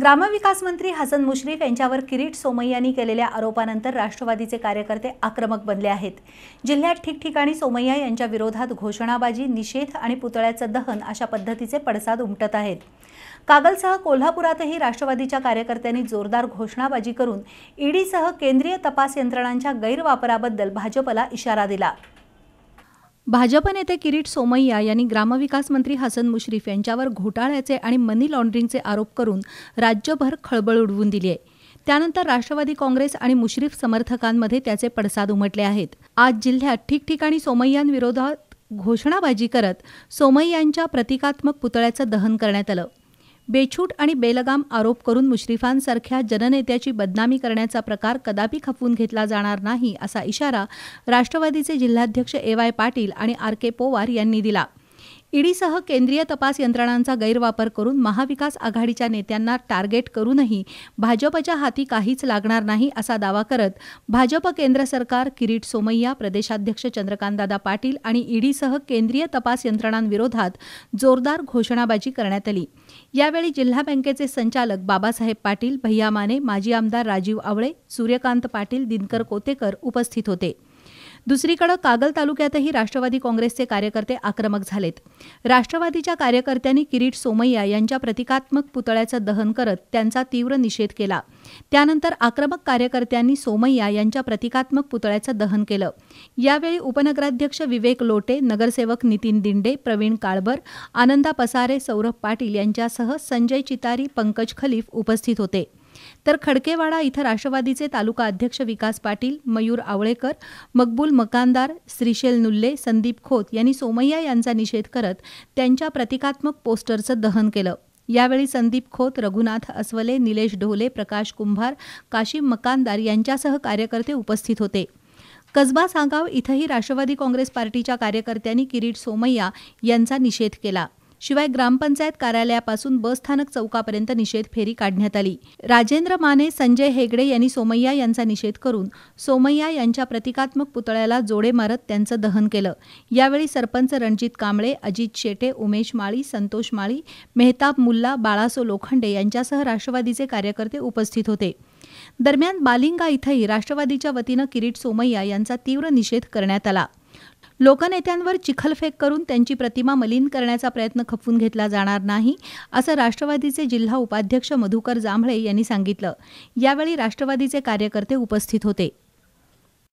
ग्रामविकास मंत्री हसन मुश्रीफ यांच्यावर किरीट सोमय्यांनी केलेल्या आरोपानंतर राष्ट्रवादीचे कार्यकर्ते आक्रमक बनले आहेत जिल्ह्यात ठिकठिकाणी सोमय्या यांच्या विरोधात घोषणाबाजी निषेध आणि पुतळ्याचं दहन अशा पद्धतीचे पडसाद उमटत आहेत कागलसह कोल्हापुरातही राष्ट्रवादीच्या कार्यकर्त्यांनी जोरदार घोषणाबाजी करून ईडीसह केंद्रीय तपास यंत्रणांच्या गैरवापराबद्दल भाजपला इशारा दिला भाजप नेते किरीट सोमय्या यांनी ग्रामविकास मंत्री हसन मुश्रीफ यांच्यावर घोटाळ्याचे आणि मनी लॉन्ड्रिंगचे आरोप करून राज्यभर खळबळ उडवून दिली आहे त्यानंतर राष्ट्रवादी काँग्रेस आणि मुश्रीफ समर्थकांमध्ये त्याचे पडसाद उमटले आहेत आज जिल्ह्यात ठिकठिकाणी सोमय्यांविरोधात घोषणाबाजी करत सोमय्यांच्या प्रतिकात्मक पुतळ्याचं दहन करण्यात आलं बेछूट आणि बेलगाम आरोप करून मुश्रीफांसारख्या जननेत्याची बदनामी करण्याचा प्रकार कदापि खपवून घेतला जाणार नाही असा इशारा राष्ट्रवादीचे जिल्हाध्यक्ष ए वाय पाटील आणि आर के पोवार यांनी दिला ईडीसह केंद्रीय तपास यंत्रणांचा गैरवापर करून महाविकास आघाडीच्या नेत्यांना टार्गेट करूनही भाजपच्या हाती काहीच लागणार नाही असा दावा करत भाजप केंद्र सरकार किरीट सोमय्या प्रदेशाध्यक्ष चंद्रकांतदादा पाटील आणि ईडीसह केंद्रीय तपास यंत्रणांविरोधात जोरदार घोषणाबाजी करण्यात आली यावेळी जिल्हा बँकेचे संचालक बाबासाहेब पाटील भैया माने माजी आमदार राजीव आवळे सूर्यकांत पाटील दिनकर कोतेकर उपस्थित होते दुसरीकडे कागल तालुक्यातही राष्ट्रवादी काँग्रेसचे कार्यकर्ते आक्रमक झालेत राष्ट्रवादीच्या कार्यकर्त्यांनी किरीट सोमय्या यांच्या प्रतिकात्मक पुतळ्याचं दहन करत त्यांचा तीव्र निषेध केला त्यानंतर आक्रमक कार्यकर्त्यांनी सोमय्या यांच्या प्रतिकात्मक पुतळ्याचं दहन केलं यावेळी उपनगराध्यक्ष विवेक लोटे नगरसेवक नितीन दिंडे प्रवीण काळबर आनंदा पसारे सौरभ पाटील यांच्यासह संजय चितारी पंकज खलीफ उपस्थित होते तर खडकेवाडा इथं राष्ट्रवादीचे तालुका अध्यक्ष विकास पाटील मयूर आवळेकर मकबूल मकानदार श्रीशेल नुल्ले संदीप खोत यांनी सोमय्या यांचा निषेध करत त्यांच्या प्रतिकात्मक पोस्टरचं दहन केलं यावेळी संदीप खोत रघुनाथ अस्वले निलेश ढोले प्रकाश कुंभार काशीम मकानदार यांच्यासह कार्यकर्ते उपस्थित होते कसबा सांगाव इथंही राष्ट्रवादी काँग्रेस पार्टीच्या कार्यकर्त्यांनी किरीट सोमय्या यांचा निषेध केला शिवाय ग्रामपंचायत कार्यालयापासून बसस्थानक चौकापर्यंत निषेध फेरी काढण्यात आली राजेंद्र माने संजय हेगडे यांनी सोमय्या यांचा निषेध करून सोमय्या यांच्या प्रतिकात्मक पुतळ्याला जोडे मारत त्यांचं दहन केलं यावेळी सरपंच रणजित कांबळे अजित शेटे उमेश माळी संतोष माळी मेहताब मुल्ला बाळासो लोखंडे यांच्यासह राष्ट्रवादीचे कार्यकर्ते उपस्थित होते दरम्यान बालिंगा इथंही राष्ट्रवादीच्या वतीनं किरीट सोमय्या यांचा तीव्र निषेध करण्यात आला लोकनेत्यांवर चिखलफेक करून त्यांची प्रतिमा मलिन करण्याचा प्रयत्न खपवून घेतला जाणार नाही असं राष्ट्रवादीचे जिल्हा उपाध्यक्ष मधुकर जांभळे यांनी सांगितलं यावेळी राष्ट्रवादीचे कार्यकर्ते उपस्थित होते